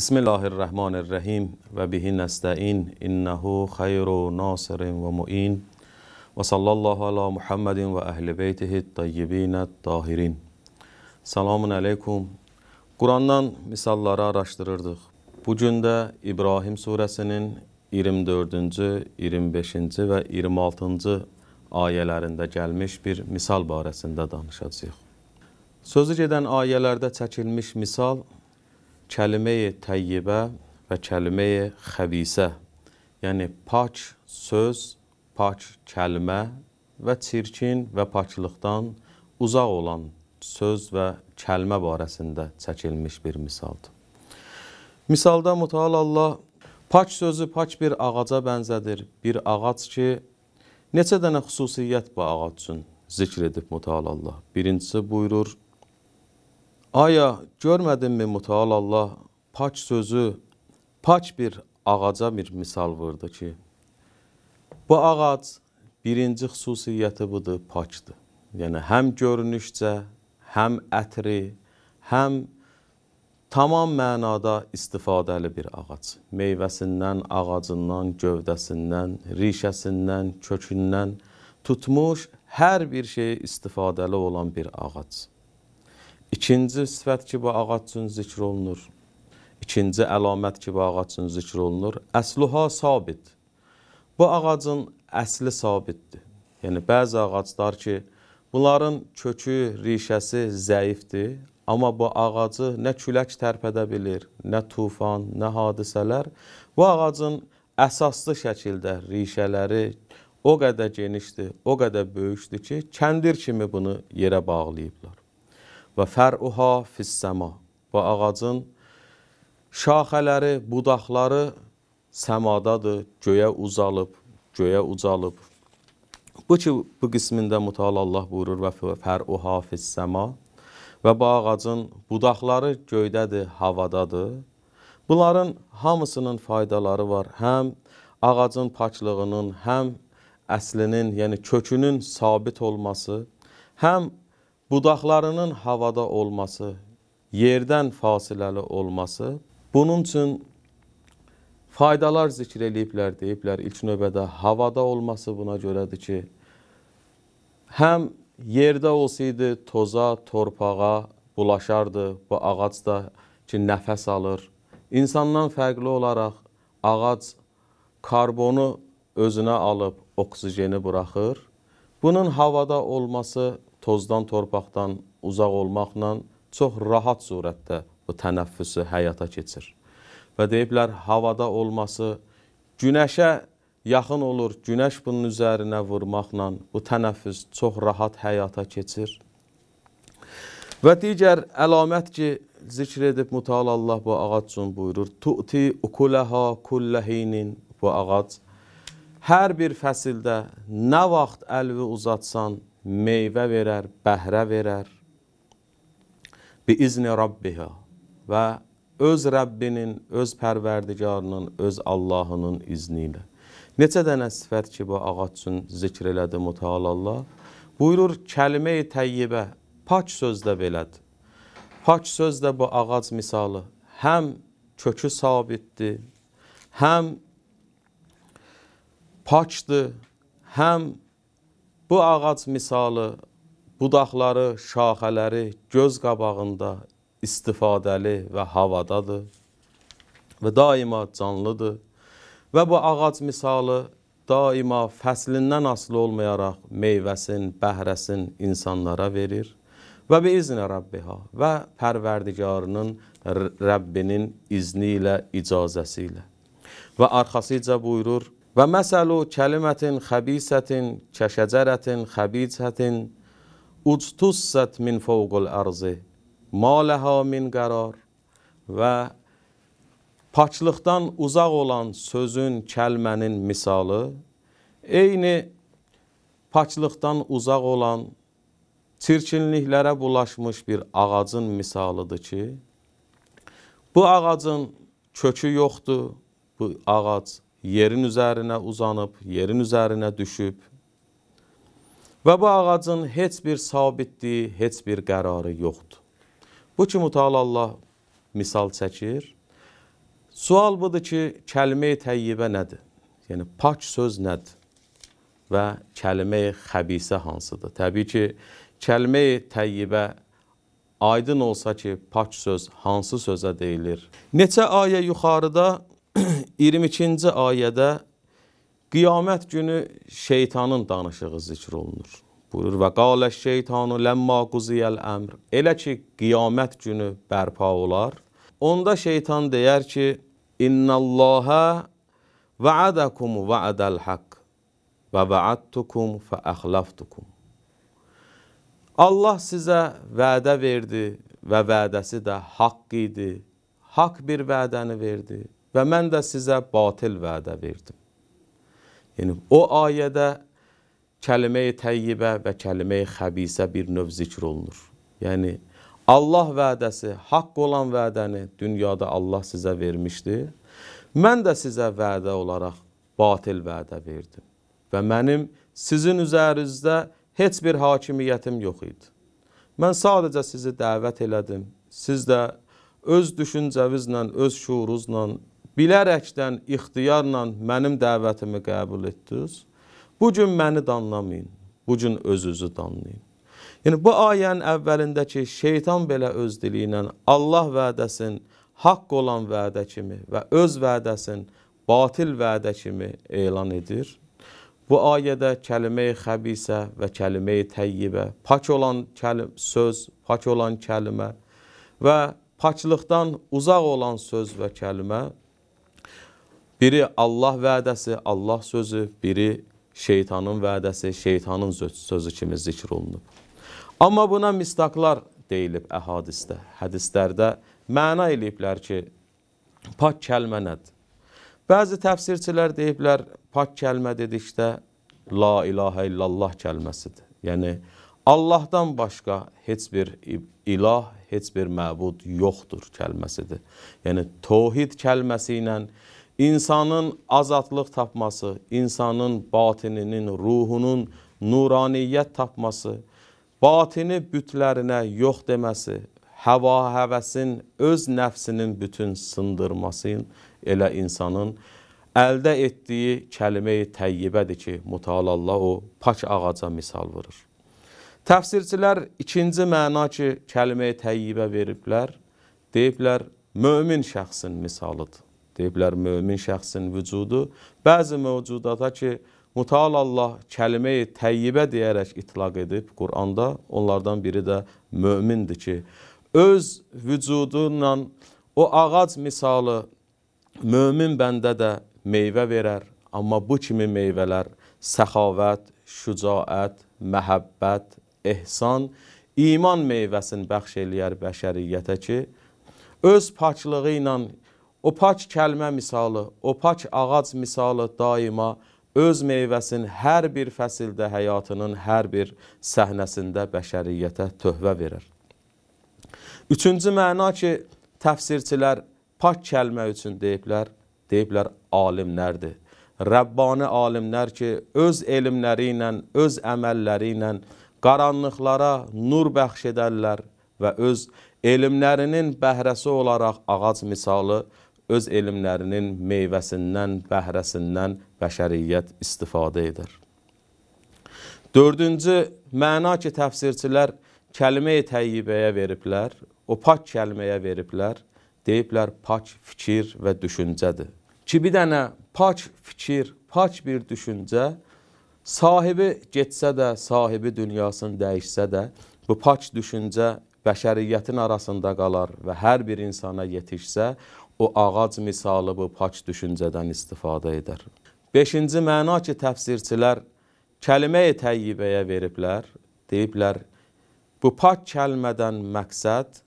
بسم الله الرحمن الرحیم و به نستعین انه خیر و ناصر و معین و صلی الله علی محمد و اهل بیته الطیبین الطاهرین Salamun aleykum. Qurandan misalları araşdırırdıq. Bu gün də İbrahim surəsinin 24-cü, 25-ci və 26-cı ayələrində gəlmiş bir misal barəsində danışacağıq. Sözü gedən ayələrdə çəkilmiş misal kəlime-i təyyibə və kəlime-i xəbisə, yəni pak söz, pak kəlmə və çirkin və paklıqdan uzaq olan söz və kəlmə barəsində çəkilmiş bir misaldır. Misalda mütəal Allah pak sözü pak bir ağaca bənzədir. Bir ağac ki, neçə dənə xüsusiyyət bu ağac üçün zikr edib mütəal Allah. Birincisi buyurur, Aya görmədinmi mütəal Allah paç sözü, paç bir ağaca bir misal vurdu ki, bu ağac birinci xüsusiyyəti budur, paçdır. Yəni həm görünüşcə, həm ətri, həm tamam mənada istifadəli bir ağac. Meyvəsindən, ağacından, gövdəsindən, rişəsindən, kökündən tutmuş hər bir şeyi istifadəli olan bir ağac. İkinci sifət ki, bu ağac üçün zikr olunur. İkinci əlamət ki, bu ağac üçün zikr olunur. Əsluha sabit. Bu ağacın əsli sabitdir. Yəni, bəzi ağaclar ki, bunların kökü, rişəsi zəifdir, amma bu ağacı nə külək tərpədə bilir, nə tufan, nə hadisələr. Bu ağacın əsaslı şəkildə rişələri o qədər genişdir, o qədər böyükdür ki, kəndir kimi bunu yerə bağlayıblar və fəruha fissəma və ağacın şaxələri, budaqları səmadadır, göyə uzalıb, göyə ucalıb. Bu ki, bu qismində mütəala Allah buyurur və fəruha fissəma və bu ağacın budaqları göydədir, havadadır. Bunların hamısının faydaları var. Həm ağacın paklığının, həm əslinin, yəni kökünün sabit olması, həm budaqlarının havada olması, yerdən fasiləli olması, bunun üçün faydalar zikr eləyiblər, deyiblər. İlk növbədə havada olması buna görədir ki, həm yerdə olsaydı toza, torpağa bulaşardı bu ağac da ki, nəfəs alır. İnsandan fərqli olaraq ağac karbonu özünə alıb oksijeni buraxır. Bunun havada olması tozdan, torpaqdan uzaq olmaqla çox rahat surətdə bu tənəffüsü həyata keçir. Və deyiblər, havada olması günəşə yaxın olur, günəş bunun üzərinə vurmaqla bu tənəffüs çox rahat həyata keçir. Və digər əlamət ki, zikr edib mütəala Allah bu ağac üçün buyurur. Tu'ti ukulaha kullahinin bu ağac hər bir fəsildə nə vaxt əlvi uzatsan, meyvə verər, bəhrə verər. Bi izni Rabbiha və öz Rəbbinin, öz pərverdigarının, öz Allahının izni ilə. Neçə dənə sifət ki, bu ağac üçün zikr elədi mütəal Allah. Buyurur, kəlmə-i təyyibə, pak söz də belədir. Pak söz də bu ağac misalı həm kökü sabitdir, həm paçdır, həm Bu ağac misalı budaqları, şaxələri göz qabağında istifadəli və havadadır və daima canlıdır. Və bu ağac misalı daima fəslindən asılı olmayaraq meyvəsin, bəhrəsin insanlara verir və bi iznə Rabbiha və pərverdigarının Rəbbinin izni ilə, icazəsi ilə. Və arxasıca buyurur, Və məsəlu kəlimətin xəbisətin kəşəcərətin xəbisətin uctussət min fəvqul ərzi maləhə min qərar və paçlıqdan uzaq olan sözün, kəlmənin misalı eyni paçlıqdan uzaq olan çirkinliklərə bulaşmış bir ağacın misalıdır ki, bu ağacın kökü yoxdur, bu ağac yerin üzərinə uzanıb, yerin üzərinə düşüb və bu ağacın heç bir sabitliyi, heç bir qərarı yoxdur. Bu kimi Teala Allah misal çəkir. Sual budur ki, kəlmə-i təyyibə nədir? Yəni, pak söz nədir? Və kəlmə-i xəbisə hansıdır? Təbii ki, kəlmə-i təyyibə aydın olsa ki, pak söz hansı sözə deyilir? Neçə ayə yuxarıda 22-ci ayədə qiyamət günü şeytanın danışığı zikr olunur. Buyurur və qalə şeytanu ləmma quziyəl əmr. Elə ki qiyamət günü bərpa olar. Onda şeytan deyər ki: "İnnallaha va'adakum va'dal haqq və va'adtukum fa axlaftukum." Allah sizə vədə verdi və vədəsi də haqq idi. Haqq bir vədəni verdi və mən də sizə batil vədə verdim. Yəni, o ayədə kəliməyi təyyibə və kəliməyi xəbisə bir növ zikr olunur. Yəni, Allah vədəsi, haqq olan vədəni dünyada Allah sizə vermişdi. Mən də sizə vədə olaraq batil vədə verdim. Və mənim sizin üzərinizdə heç bir hakimiyyətim yox idi. Mən sadəcə sizi dəvət elədim. Siz də öz düşüncəvizlə, öz şuuruzla bilərəkdən, ixtiyarla mənim dəvətimi qəbul etdiniz. Bu gün məni danlamayın, bu gün özünüzü danlayın. Yəni bu ayənin əvvəlindəki şeytan belə öz dili ilə Allah vədəsin haqq olan vədə kimi və öz vədəsin batil vədə kimi elan edir. Bu ayədə kəlməyi xəbisə və kəlməyi təyyibə, pak olan kəlim, söz, pak olan kəlmə və paklıqdan uzaq olan söz və kəlmə Biri Allah vədəsi, Allah sözü, biri şeytanın vədəsi, şeytanın sözü kimi zikr olunub. Amma buna mistaklar deyilib əhadisdə, hədislərdə məna eləyiblər ki, pak kəlmə nədir? Bəzi təfsirçilər deyiblər, pak kəlmə dedikdə la ilahə illallah kəlməsidir. Yəni, Allahdan başqa heç bir ilah, heç bir məbud yoxdur kəlməsidir. Yəni, tohid kəlməsi ilə insanın azadlıq tapması, insanın batininin, ruhunun nuraniyyət tapması, batini bütlərinə yox deməsi, həva həvəsin öz nəfsinin bütün sındırması elə insanın əldə etdiyi kəlime-i təyyibədir ki, mutalallah o pak ağaca misal vurur. Təfsirçilər ikinci məna ki, kəlime-i təyyibə veriblər, deyiblər, mömin şəxsin misalıdır deyiblər mömin şəxsin vücudu, bəzi mövcudata ki, Mutal Allah kəlime-i təyyibə deyərək itlaq edib Quranda, onlardan biri də mömindir ki, öz vücudunla o ağac misalı mömin bəndə də meyvə verər, amma bu kimi meyvələr səxavət, şücaət, məhəbbət, ehsan, iman meyvəsini bəxş eləyər bəşəriyyətə ki, öz paçlığı ilə O pak kəlmə misalı, o pak ağac misalı daima öz meyvəsini hər bir fəsildə həyatının hər bir səhnəsində bəşəriyyətə töhvə verir. Üçüncü məna ki, təfsirçilər pak kəlmə üçün deyiblər, deyiblər alimlərdir. Rəbbani alimlər ki, öz elmləri ilə, öz əməlləri ilə qaranlıqlara nur bəxş edərlər və öz elmlərinin bəhrəsi olaraq ağac misalı öz elmlərinin meyvəsindən, bəhrəsindən bəşəriyyət istifadə edir. Dördüncü, məna ki, təfsirçilər kəlmə-i təyyibəyə veriblər, o pak kəlməyə veriblər, deyiblər pak fikir və düşüncədir. Ki, bir dənə pak fikir, pak bir düşüncə sahibi getsə də, sahibi dünyasını dəyişsə də, bu pak düşüncə bəşəriyyətin arasında qalar və hər bir insana yetişsə, o ağac misalı bu pak düşüncədən istifadə edər. Beşinci məna ki, təfsirçilər kəlməyə təyyibəyə veriblər, deyiblər, bu pak kəlmədən məqsəd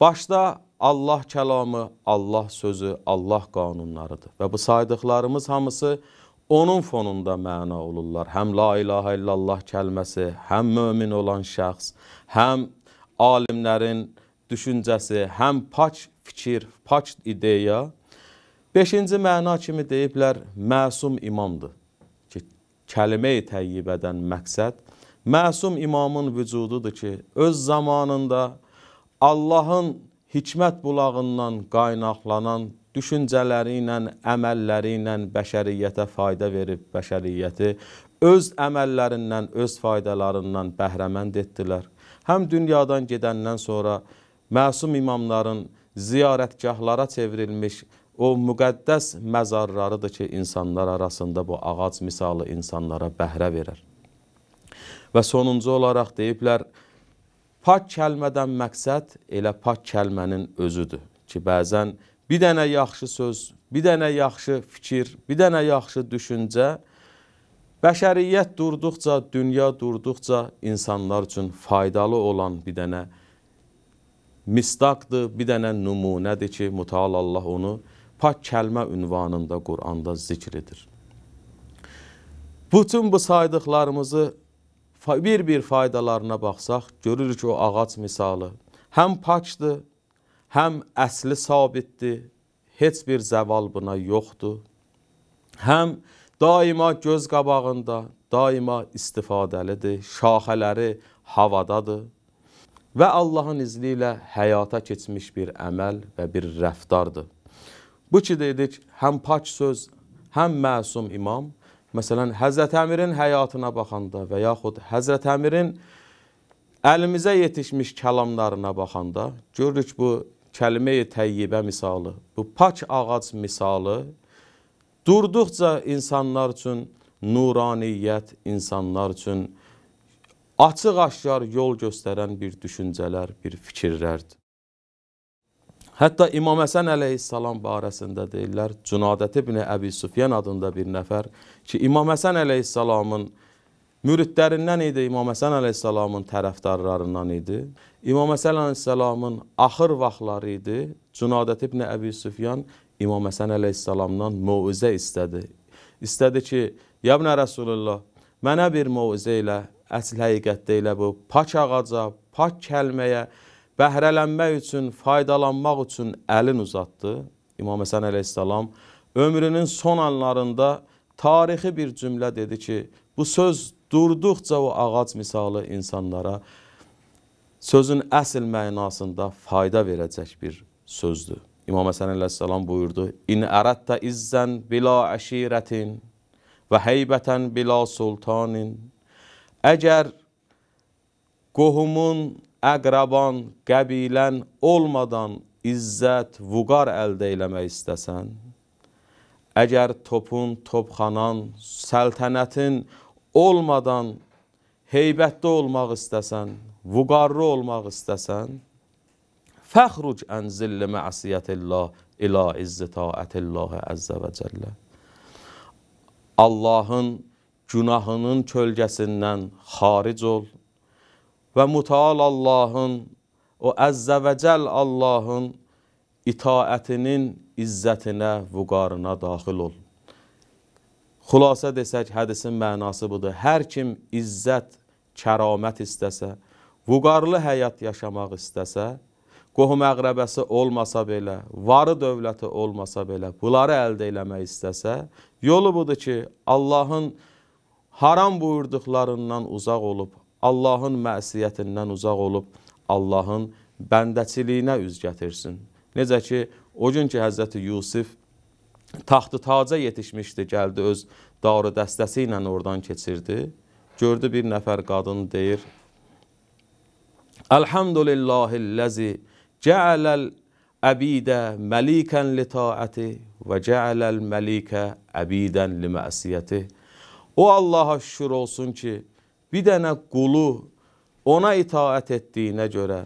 başda Allah kəlamı, Allah sözü, Allah qanunlarıdır. Və bu saydıqlarımız hamısı onun fonunda məna olurlar. Həm la ilahə illallah kəlməsi, həm mömin olan şəxs, həm alimlərin, düşüncəsi, həm pak fikir, pak ideya. Beşinci məna kimi deyiblər, məsum imamdır. Ki, kəlmə-i təyyibədən məqsəd, məsum imamın vücududur ki, öz zamanında Allahın hikmət bulağından qaynaqlanan düşüncələri ilə, əməlləri ilə bəşəriyyətə fayda verib, bəşəriyyəti öz əməllərindən, öz faydalarından bəhrəmənd etdilər. Həm dünyadan gedəndən sonra məsum imamların ziyarətgahlara çevrilmiş o müqəddəs məzarlarıdır ki, insanlar arasında bu ağac misalı insanlara bəhrə verər. Və sonuncu olaraq deyiblər, pak kəlmədən məqsəd elə pak kəlmənin özüdür ki, bəzən bir dənə yaxşı söz, bir dənə yaxşı fikir, bir dənə yaxşı düşüncə bəşəriyyət durduqca, dünya durduqca insanlar üçün faydalı olan bir dənə fikir misdaqdır, bir dənə nümunədir ki, mütəal Allah onu pak kəlmə ünvanında Quranda zikr edir. Bütün bu saydıqlarımızı bir-bir faydalarına baxsaq, görürük o ağac misalı həm pakdır, həm əsli sabitdir, heç bir zəval buna yoxdur. Həm daima göz qabağında, daima istifadəlidir, şaxələri havadadır və Allahın izni ilə həyata keçmiş bir əməl və bir rəftardır. Bu ki dedik, həm pak söz, həm məsum imam, məsələn, Həzrət Əmirin həyatına baxanda və yaxud Həzrət Əmirin əlimizə yetişmiş kəlamlarına baxanda görürük bu kəlmə-i təyyibə misalı, bu pak ağac misalı durduqca insanlar üçün nuraniyyət, insanlar üçün nuraniyyət, açıq-aşkar yol göstərən bir düşüncələr, bir fikirlərdir. Hətta İmam Həsən əleyhissalam barəsində deyirlər, Cunadət ibn Əbi Sufyan adında bir nəfər ki, İmam Həsən əleyhissalamın müridlərindən idi, İmam Həsən əleyhissalamın tərəfdarlarından idi. İmam Həsən əleyhissalamın axır vaxtları idi. Cunadət ibn Əbi Sufyan İmam Həsən əleyhissalamdan möizə istədi. İstədi ki, "Ya ibn Rasulullah, mənə bir möizə ilə əsl həqiqətdə elə bu. Pak ağaca, pak kəlməyə bəhrələnmək üçün, faydalanmaq üçün əlin uzatdı. İmam Həsən əleyhissalam ömrünün son anlarında tarixi bir cümlə dedi ki, bu söz durduqca o ağac misalı insanlara sözün əsl mənasında fayda verəcək bir sözdür. İmam Həsən əleyhissalam buyurdu: "İn əradta izzən bila əşirətin və heybətən bila sultanin" Əgər qohumun, əqraban, qəbilən olmadan izzət, vüqar əldə eləmək istəsən, əgər topun, topxanan, səltənətin olmadan heybətdə olmaq istəsən, vüqarlı olmaq istəsən, fəxruc ən zilli məsiyyətillah ilə izzi taətillah əzzə və cəllə. Allahın günahının kölgəsindən xaric ol və mütal Allahın, o əzzə və cəl Allahın itaətinin izzətinə, vüqarına daxil ol. Xülasə desək, hədisin mənası budur. Hər kim izzət, kəramət istəsə, vüqarlı həyat yaşamaq istəsə, qohum əqrəbəsi olmasa belə, varı dövləti olmasa belə, bunları əldə eləmək istəsə, yolu budur ki, Allahın izzətini, haram buyurduqlarından uzaq olub, Allahın məsiyyətindən uzaq olub, Allahın bəndəçiliyinə üz gətirsin. Necə ki, o gün ki, Həzrəti Yusif taxtı taca yetişmişdi, gəldi öz darı dəstəsi ilə oradan keçirdi. Gördü bir nəfər qadın deyir, Əlhamdülillahilləzi cəaləl əbidə məlikən li taəti və cəaləl məlikə əbidən li məsiyyəti. O Allaha şükür olsun ki, bir dənə qulu ona itaət etdiyinə görə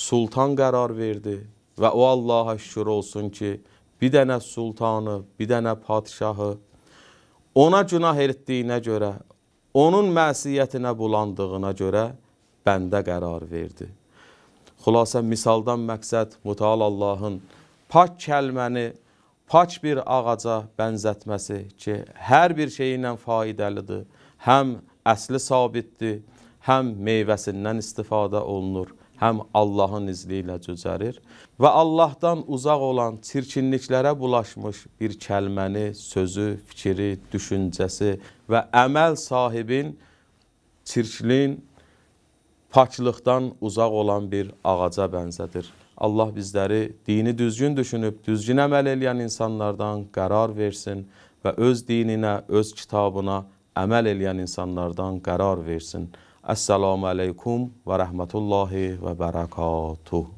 sultan qərar verdi və o Allaha şükür olsun ki, bir dənə sultanı, bir dənə padişahı ona günah etdiyinə görə, onun məsiyyətinə bulandığına görə bəndə qərar verdi. Xülasə misaldan məqsəd mütal Allahın pak kəlməni pak bir ağaca bənzətməsi ki, hər bir şeyi ilə faidəlidir. Həm əsli sabitdir, həm meyvəsindən istifadə olunur, həm Allahın izni ilə cüzərir və Allahdan uzaq olan çirkinliklərə bulaşmış bir kəlməni, sözü, fikri, düşüncəsi və əməl sahibin çirklin, paklıqdan uzaq olan bir ağaca bənzədir. Allah bizleri dini düzgün düşünüp düzgün əməl eləyən insanlardan qərar versin və öz dininə, öz kitabına əməl eləyən insanlardan qərar versin. Əssalamu aleykum və rəhmətullahi və bərəkatuh.